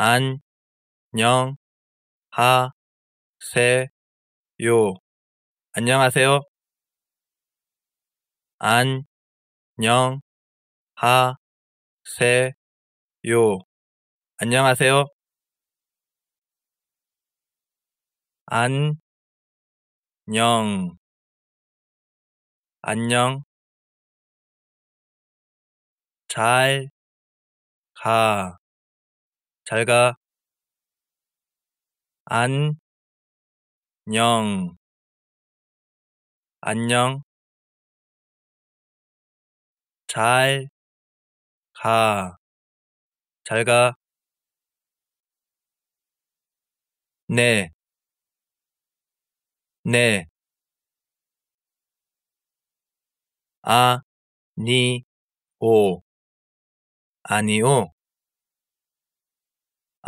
안녕 하세요. 안녕하세요. 안녕 하세요. 안녕하세요. 안녕 안녕 잘 가. 잘 가. 안, 녕. 안녕. 잘, 가. 잘 가. 네. 네. 아, 니, 오. 아니오.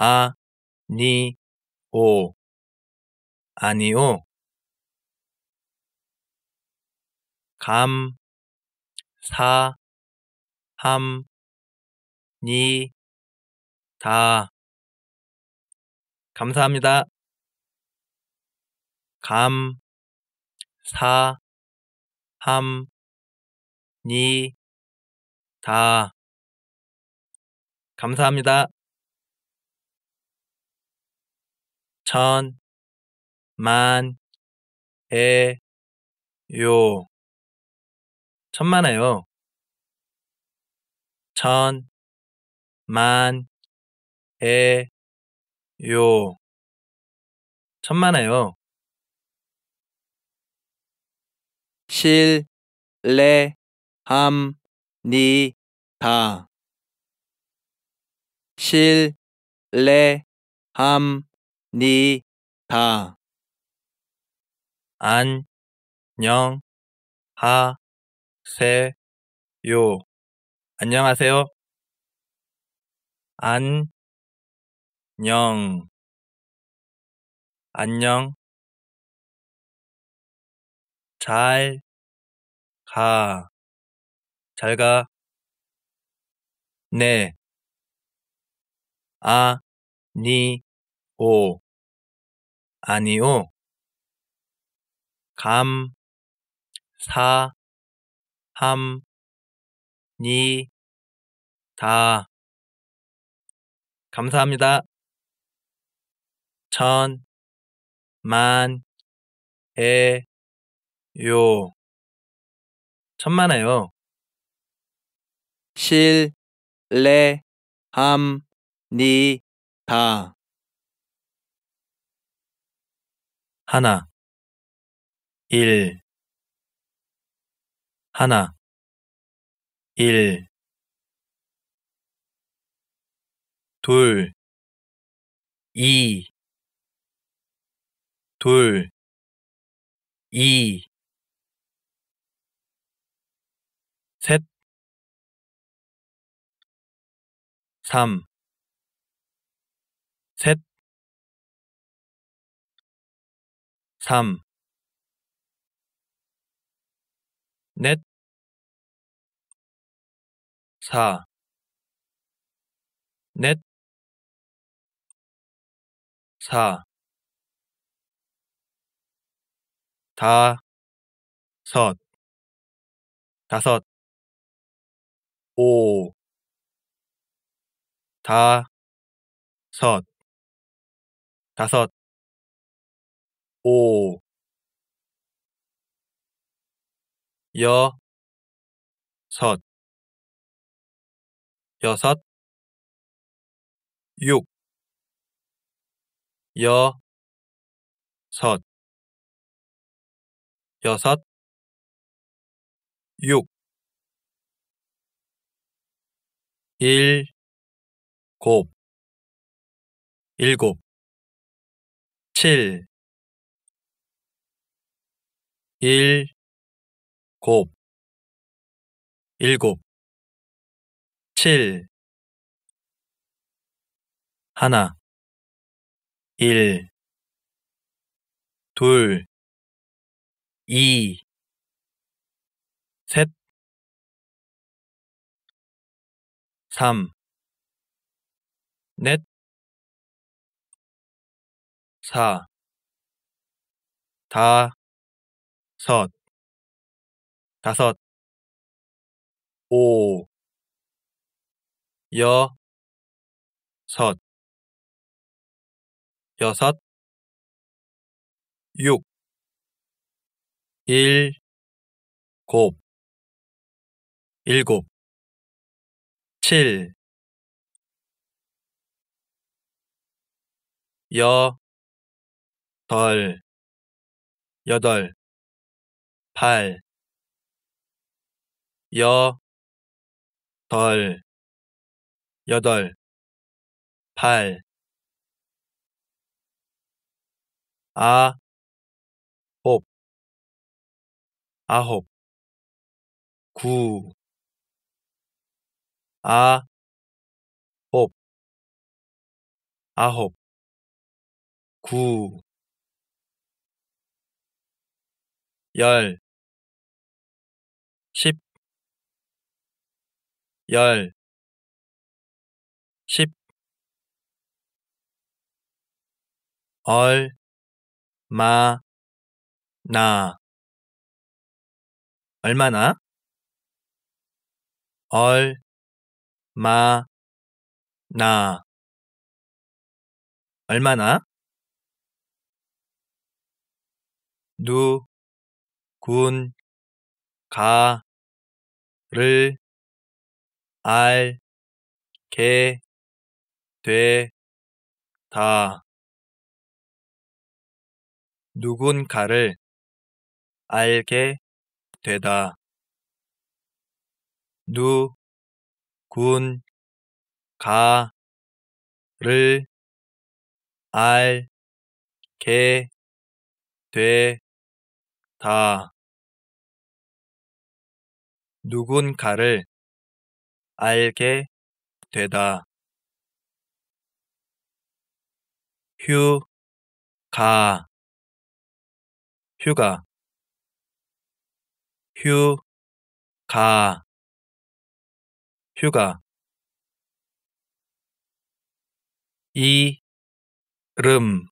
아, 니, 오. 아니요. 감, 사, 함, 니, 다. 감사합니다. 감, 사, 함, 니, 다. 감사합니다. 천, 만, 에, 요. 천만에요. 천, 만, 에, 요. 천만에요. 실, 레, 함, 니, 다. 실, 레, 함, 니, 다. 안, 녕, 하, 세, 요. 안녕하세요. 안, 녕. 안녕. 잘, 가. 잘 가. 네. 아, 니, 오, 아니요. 감, 사, 함, 니, 다. 감사합니다. 천, 만, 에, 요. 천만에요. 실, 레, 함, 니, 다. 하나 일 하나 일 둘, 이, 둘, 이, 셋, 삼, 셋, 3. 넷 4. 넷 4. 다섯 다섯 오 다섯 다섯 오, 여, 섯, 여섯, 육, 여, 섯, 여섯, 육, 일, 곱, 일곱, 칠, 일, 곱, 일곱, 칠, 하나, 일, 둘, 이, 셋, 삼, 넷, 사, 다, 섯 다섯 오여섯 여섯 육일곱 일곱 칠여덜 여덟 팔, 여, 덜, 여덟, 팔, 아, 홉, 아홉, 구, 아, 홉, 아홉, 구, 열, 십, 열, 십, 얼, 마, 나, 얼마나, 얼, 마, 나, 얼마나, 누, 군, 가, 를, 알, 개, 되, 다. 누군가를 알게 되다. 누, 군, 가, 를, 알, 게, 되, 다. 누군가를 알게 되다. 휴가 휴가 휴가 휴가 이름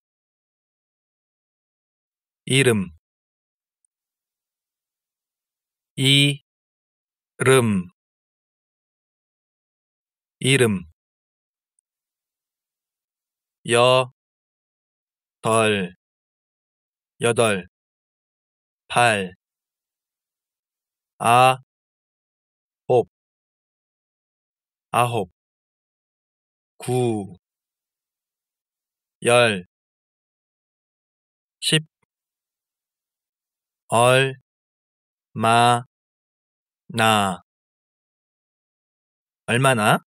이름 이름 이름 여덜 여덟 팔아홉 아홉 구 열 십 얼마 나 얼마나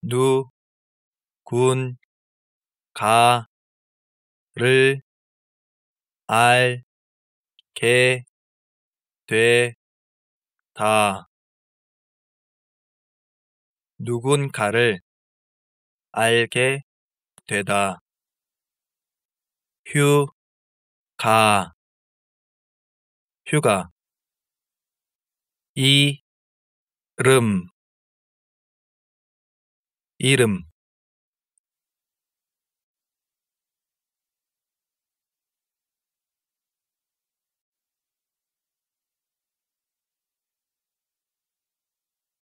누군 가를 알게 되다 누군가를 알게 되다 휴가 휴가 이름 이름